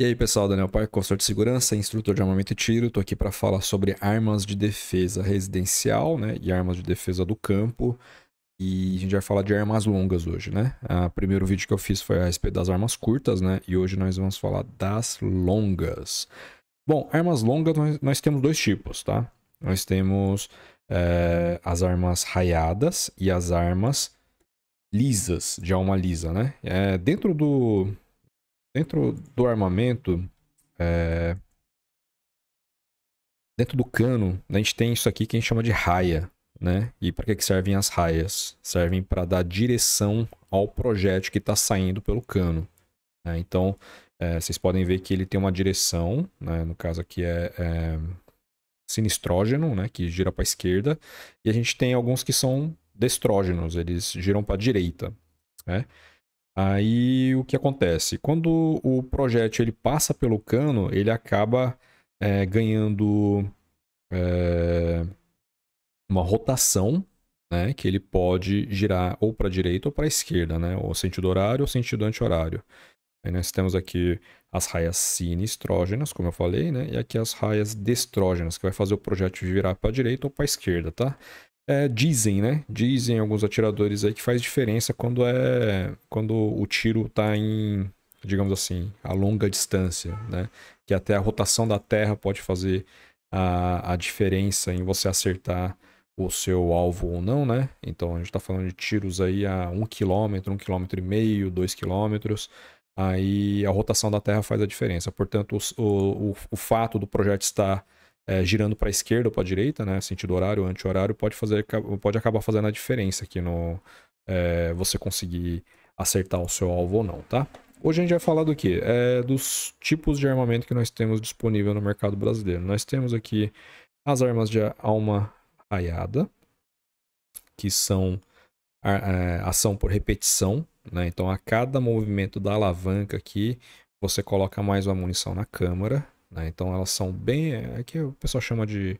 E aí pessoal, Daniel Parque, consultor de segurança, instrutor de armamento e tiro. Estou aqui para falar sobre armas de defesa residencial né, e armas de defesa do campo. E a gente vai falar de armas longas hoje, né? O ah, primeiro vídeo que eu fiz foi a respeito das armas curtas, né? E hoje nós vamos falar das longas. Bom, armas longas nós, nós temos dois tipos, tá? Nós temos é, as armas raiadas e as armas lisas, de alma lisa, né? É, dentro do, dentro do armamento, é... dentro do cano, a gente tem isso aqui que a gente chama de raia, né? E para que, servem as raias? Servem para dar direção ao projétil que está saindo pelo cano. Né? Então, é, vocês podem ver que ele tem uma direção, né? no caso aqui é, é sinistrógeno, né? que gira para a esquerda, e a gente tem alguns que são destrógenos, eles giram para a direita. Né? Aí o que acontece? Quando o projeto ele passa pelo cano, ele acaba é, ganhando é, uma rotação, né? Que ele pode girar ou para a direita ou para a esquerda, né? Ou sentido horário ou sentido anti-horário. nós temos aqui as raias sinistrógenas, como eu falei, né? E aqui as raias destrógenas, que vai fazer o projeto virar para a direita ou para a esquerda, tá? É, dizem, né? Dizem alguns atiradores aí que faz diferença quando é quando o tiro tá em, digamos assim, a longa distância, né? Que até a rotação da Terra pode fazer a, a diferença em você acertar o seu alvo ou não, né? Então a gente está falando de tiros aí a um quilômetro, um quilômetro e meio, dois quilômetros. Aí a rotação da Terra faz a diferença. Portanto, o, o, o fato do projeto estar é, girando para a esquerda ou para a direita, né? Sentido horário, ou anti-horário, pode, fazer, pode acabar fazendo a diferença aqui no é, você conseguir acertar o seu alvo ou não, tá? Hoje a gente vai falar do que? É, dos tipos de armamento que nós temos disponível no mercado brasileiro. Nós temos aqui as armas de alma raiada, que são a, a, é, ação por repetição, né? Então a cada movimento da alavanca aqui, você coloca mais uma munição na câmara, né? Então elas são bem. É, é que o pessoal chama de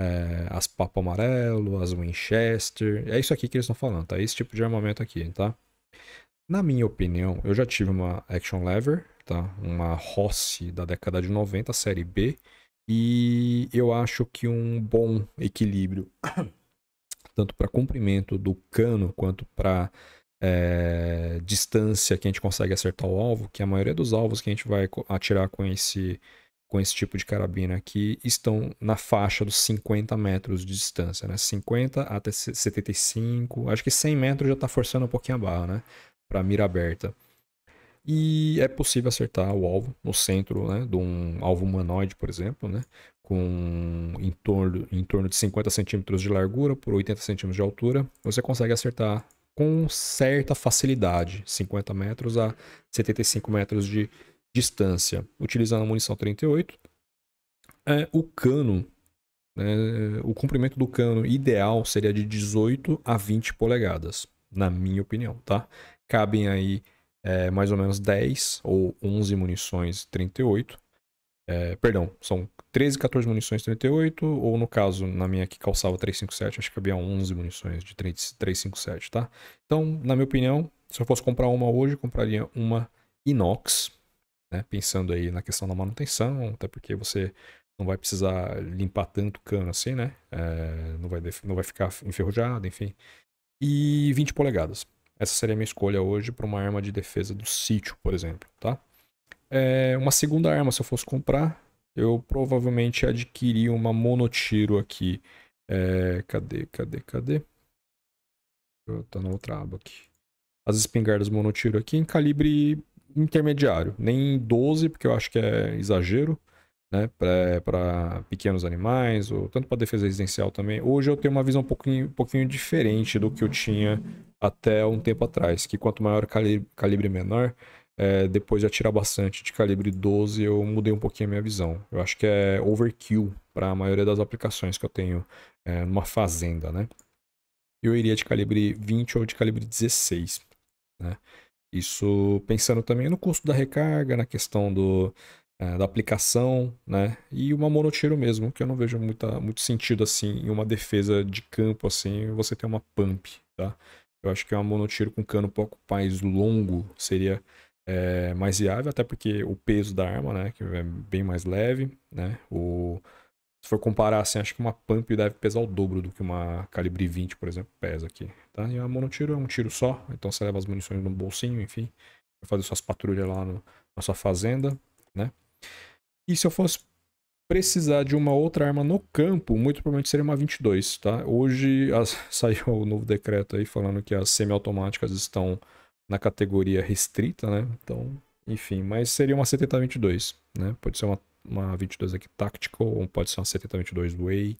é, as Papo Amarelo, as Winchester. É isso aqui que eles estão falando, tá? É esse tipo de armamento aqui, tá? Na minha opinião, eu já tive uma Action Lever, tá? Uma Rossi da década de 90, série B. E eu acho que um bom equilíbrio, tanto para comprimento do cano quanto para é, distância que a gente consegue acertar o alvo, que a maioria dos alvos que a gente vai atirar com esse com esse tipo de carabina aqui estão na faixa dos 50 metros de distância, né? 50 até 75, acho que 100 metros já está forçando um pouquinho a barra, né? Para mira aberta. E é possível acertar o alvo no centro né, de um alvo humanoide, por exemplo, né, com em torno, em torno de 50 centímetros de largura por 80 centímetros de altura. Você consegue acertar com certa facilidade, 50 metros a 75 metros de distância, utilizando a munição 38, é, o cano, né, o comprimento do cano ideal seria de 18 a 20 polegadas, na minha opinião, tá? Cabem aí é, mais ou menos 10 ou 11 munições 38, é, perdão, são 13, 14 munições 38, ou no caso, na minha que calçava 357, acho que cabia 11 munições de 357, tá? Então, na minha opinião, se eu fosse comprar uma hoje, compraria uma inox, né? Pensando aí na questão da manutenção, até porque você não vai precisar limpar tanto cano assim, né? É, não, vai, não vai ficar enferrujado, enfim. E 20 polegadas. Essa seria a minha escolha hoje para uma arma de defesa do sítio, por exemplo, tá? É, uma segunda arma, se eu fosse comprar, eu provavelmente adquiri uma monotiro aqui. É, cadê, cadê, cadê? Tá na outra aba aqui. As espingardas monotiro aqui em calibre intermediário, nem 12, porque eu acho que é exagero, né, para pequenos animais, ou tanto para defesa residencial também. Hoje eu tenho uma visão um pouquinho, um pouquinho diferente do que eu tinha até um tempo atrás, que quanto maior calibre, calibre menor, é, depois de atirar bastante de calibre 12, eu mudei um pouquinho a minha visão. Eu acho que é overkill para a maioria das aplicações que eu tenho é, numa fazenda, né? Eu iria de calibre 20 ou de calibre 16, né? Isso pensando também no custo da recarga, na questão do, é, da aplicação, né? E uma monotiro mesmo, que eu não vejo muita, muito sentido assim em uma defesa de campo assim, você ter uma pump, tá? Eu acho que uma monotiro com cano um pouco mais longo seria é, mais viável, até porque o peso da arma, né, que é bem mais leve, né? O se for comparar assim, acho que uma pump deve pesar o dobro do que uma calibre 20, por exemplo, pesa aqui. Tá? E a monotiro é um tiro só, então você leva as munições no bolsinho, enfim. Vai fazer suas patrulhas lá no, na sua fazenda, né? E se eu fosse precisar de uma outra arma no campo, muito provavelmente seria uma 22, tá? Hoje as, saiu o novo decreto aí falando que as semiautomáticas estão na categoria restrita, né? Então, enfim, mas seria uma 70-22, né? Pode ser uma uma 22 aqui Tactical, pode ser uma 7022 Way.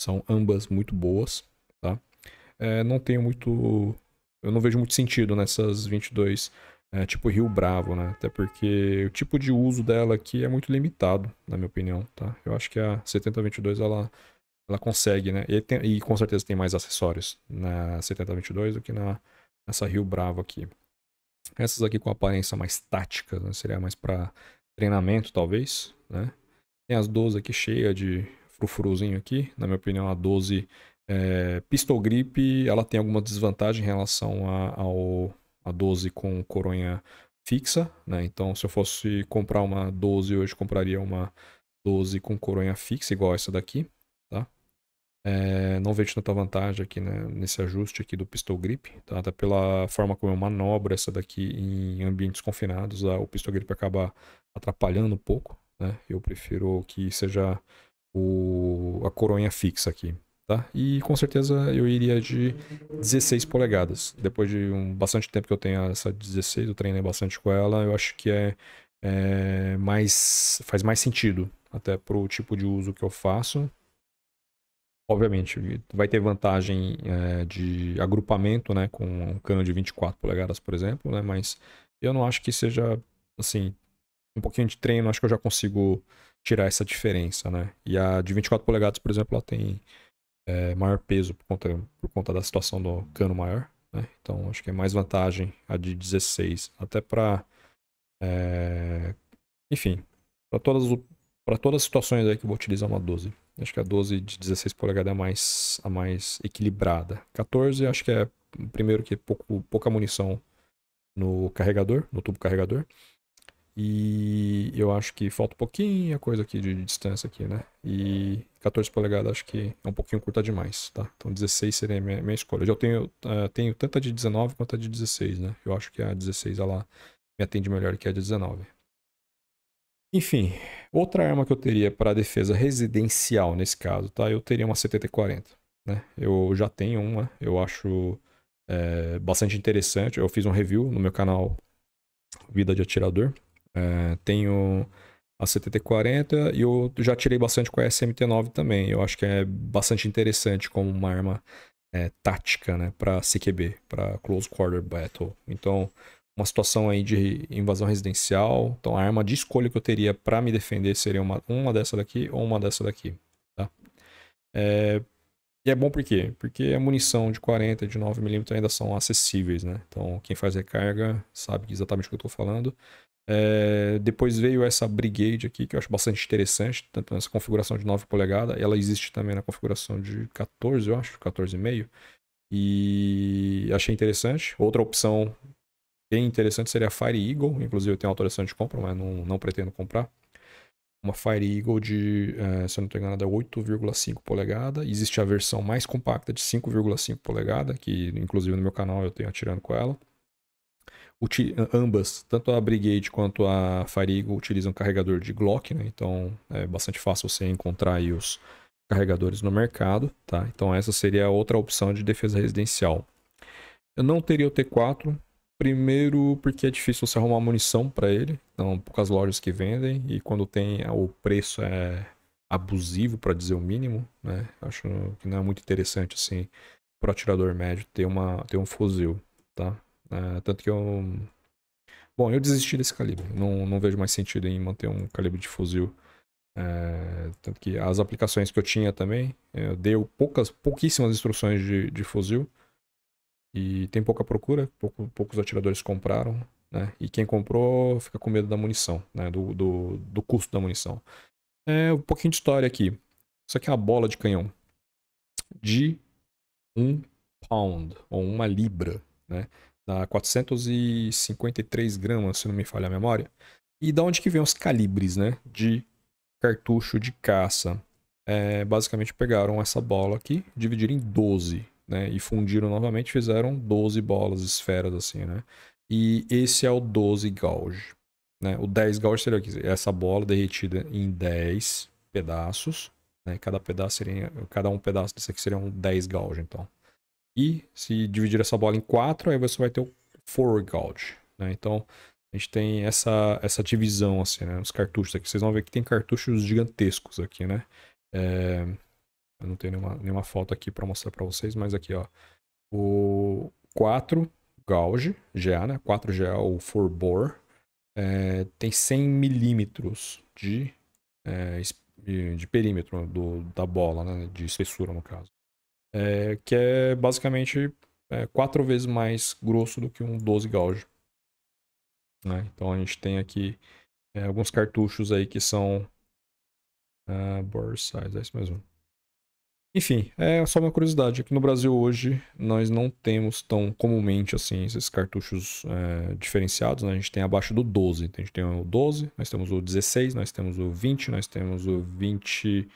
São ambas muito boas, tá? É, não tenho muito... Eu não vejo muito sentido nessas 22 é, tipo Rio Bravo, né? Até porque o tipo de uso dela aqui é muito limitado, na minha opinião, tá? Eu acho que a 7022, ela, ela consegue, né? E, tem, e com certeza tem mais acessórios na 7022 do que na, nessa Rio Bravo aqui. Essas aqui com aparência mais tática, né? seria mais para treinamento, talvez, né? Tem as 12 aqui cheia de frufruzinho aqui. Na minha opinião, a 12 é, eh, Pistol Grip, ela tem alguma desvantagem em relação a, ao, a 12 com coronha fixa, né? Então, se eu fosse comprar uma 12 hoje, compraria uma 12 com coronha fixa, igual essa daqui. É, não vejo tanta vantagem aqui né, nesse ajuste aqui do pistol grip, tá? Até pela forma como eu manobro essa daqui em ambientes confinados, ah, o pistol grip acaba atrapalhando um pouco, né? Eu prefiro que seja o, a coronha fixa aqui, tá? E com certeza eu iria de 16 polegadas. Depois de um, bastante tempo que eu tenho essa 16, eu treinei bastante com ela, eu acho que é, é mais faz mais sentido até pro tipo de uso que eu faço obviamente, vai ter vantagem é, de agrupamento, né? Com um cano de 24 polegadas, por exemplo, né? Mas eu não acho que seja, assim, um pouquinho de treino, acho que eu já consigo tirar essa diferença, né? E a de 24 polegadas, por exemplo, ela tem é, maior peso por conta, por conta da situação do cano maior, né? Então, acho que é mais vantagem a de 16, até para... É, eh, enfim, para todas, todas as situações aí que eu vou utilizar uma 12. Acho que a é 12 de 16 polegadas é a mais, a mais equilibrada. 14 acho que é primeiro que é pouco, pouca munição no carregador, no tubo carregador. E eu acho que falta um pouquinho a coisa aqui de, distância aqui, né? E 14 polegadas acho que é um pouquinho curta demais, tá? Então 16 seria a minha, minha escolha. Eu já tenho, uh, tenho tanto a de 19 quanto a de 16, né? Eu acho que a 16 ela me atende melhor que a de 19. Enfim, outra arma que eu teria para defesa residencial nesse caso, tá? Eu teria uma 70-40, né? Eu já tenho uma, eu acho é, bastante interessante. Eu fiz um review no meu canal Vida de Atirador. É, tenho a 70-40 e eu já tirei bastante com a SMT-9 também. Eu acho que é bastante interessante como uma arma é, tática, né? Para CQB, para Close Quarter Battle. Então, uma situação aí de invasão residencial. Então a arma de escolha que eu teria para me defender seria uma, uma dessa daqui ou uma dessa daqui. Tá? É, e é bom por quê? Porque a munição de 40 e de 9mm ainda são acessíveis, né? Então quem faz recarga sabe exatamente o que eu estou falando. É, depois veio essa Brigade aqui, que eu acho bastante interessante, tanto nessa configuração de 9 polegadas, ela existe também na configuração de 14, eu acho, 14,5. E achei interessante. Outra opção bem interessante seria a Fire Eagle. Inclusive, eu tenho autorização de compra, mas não, não pretendo comprar. Uma Fire Eagle de, eh, se eu não estou enganado, é 8,5 polegada. Existe a versão mais compacta de 5,5 polegada, que inclusive no meu canal eu tenho atirando com ela. ambas, tanto a Brigade quanto a Fire Eagle, utilizam carregador de Glock, né? Então é bastante fácil você encontrar aí os carregadores no mercado, tá? Então essa seria outra opção de defesa residencial. Eu não teria o T4, Primeiro, porque é difícil você arrumar munição para ele, então poucas lojas que vendem, e quando tem, é, o preço é abusivo, para dizer o mínimo, né? Acho que não é muito interessante, assim, pro atirador médio ter, uma, ter um fuzil, tá? É, tanto que eu... Bom, eu desisti desse calibre, não, não vejo mais sentido em manter um calibre de fuzil. É, tanto que as aplicações que eu tinha também, eu dei poucas, pouquíssimas instruções de, de fuzil, e tem pouca procura, pouco, poucos atiradores compraram, né? E quem comprou fica com medo da munição, né? Do, do, do custo da munição. É, um pouquinho de história aqui. Isso aqui é uma bola de canhão. De um pound, ou uma libra, né? Dá 453 gramas, se não me falha a memória. E da onde que vem os calibres, né? De cartucho de caça. É, basicamente pegaram essa bola aqui, dividiram em 12 né? E fundiram novamente, fizeram 12 bolas, esferas assim, né? E esse é o 12 gauge, né? O 10 gauge seria essa bola derretida em 10 pedaços, né? Cada pedaço seria, cada um pedaço desse aqui seria um 10 gauge, então. E se dividir essa bola em 4, aí você vai ter o 4 gauge, né? Então, a gente tem essa, essa divisão, assim, né? Os cartuchos aqui. Vocês vão ver que tem cartuchos gigantescos aqui, né? É, eu não tenho nenhuma, nenhuma foto aqui para mostrar para vocês, mas aqui, ó. O 4 gauge, GA, né? 4 GA ou 4 bore, é, tem 100 milímetros de, é, de perímetro do, da bola, né? De espessura, no caso. É, que é basicamente é, quatro vezes mais grosso do que um 12 gauge. Né? Então a gente tem aqui é, alguns cartuchos aí que são uh, ah, bore size, é isso mesmo. Enfim, é só uma curiosidade. Aqui no Brasil hoje nós não temos tão comumente assim esses cartuchos é, diferenciados. Né? A gente tem abaixo do 12. Então, a gente tem o 12, nós temos o 16, nós temos o 20, nós temos o 28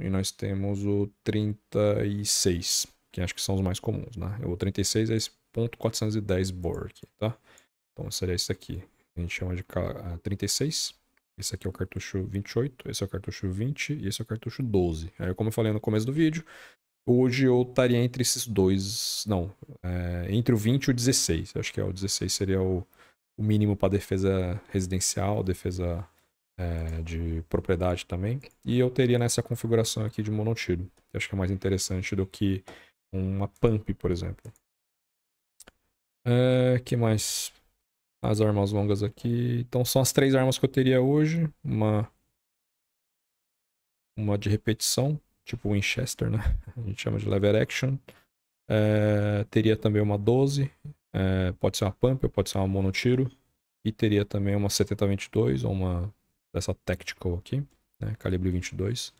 é, e nós temos o 36, que acho que são os mais comuns. Né? O 36 é esse ponto 410 bore aqui, tá? Então seria esse aqui. A gente chama de 36. Esse aqui é o cartucho 28, esse é o cartucho 20 e esse é o cartucho 12. Aí, como eu falei no começo do vídeo, hoje eu estaria entre esses dois, não, é, entre o 20 e o 16. Eu acho que é, o 16 seria o, o mínimo para defesa residencial, defesa é, de propriedade também. E eu teria nessa configuração aqui de monotiro, que acho que é mais interessante do que uma pump, por exemplo. O é, que mais? as armas longas aqui. Então são as três armas que eu teria hoje. Uma, uma de repetição, tipo Winchester, né? A gente chama de lever action. É, teria também uma 12, é, pode ser uma pump, pode ser uma monotiro. E teria também uma 70-22 ou uma dessa tactical aqui, né? Calibre 22.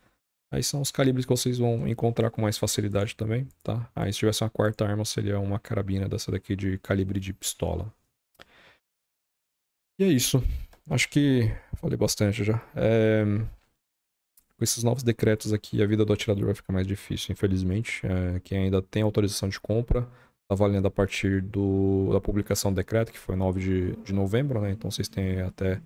Aí são os calibres que vocês vão encontrar com mais facilidade também, tá? Aí ah, se tivesse uma quarta arma seria uma carabina dessa daqui de calibre de pistola, e é isso. Acho que falei bastante já. É... Com esses novos decretos aqui, a vida do atirador vai ficar mais difícil, infelizmente. É... Quem ainda tem autorização de compra está valendo a partir do... da publicação do decreto, que foi 9 de, de novembro, né? Então vocês têm até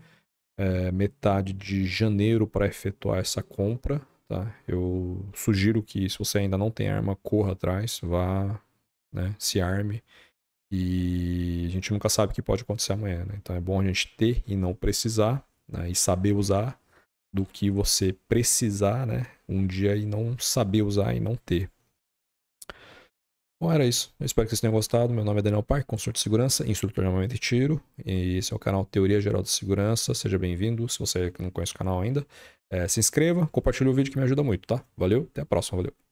é... metade de janeiro para efetuar essa compra. Tá? Eu sugiro que, se você ainda não tem arma, corra atrás, vá, né? se arme. E a gente nunca sabe o que pode acontecer amanhã, né? Então é bom a gente ter e não precisar, né? E saber usar do que você precisar, né? Um dia e não saber usar e não ter. Bom, era isso. Eu espero que vocês tenham gostado. Meu nome é Daniel Park, consultor de segurança, instrutor de armamento e tiro. E esse é o canal Teoria Geral de Segurança. Seja bem-vindo. Se você não conhece o canal ainda, é, se inscreva, compartilhe o vídeo que me ajuda muito, tá? Valeu, até a próxima, valeu.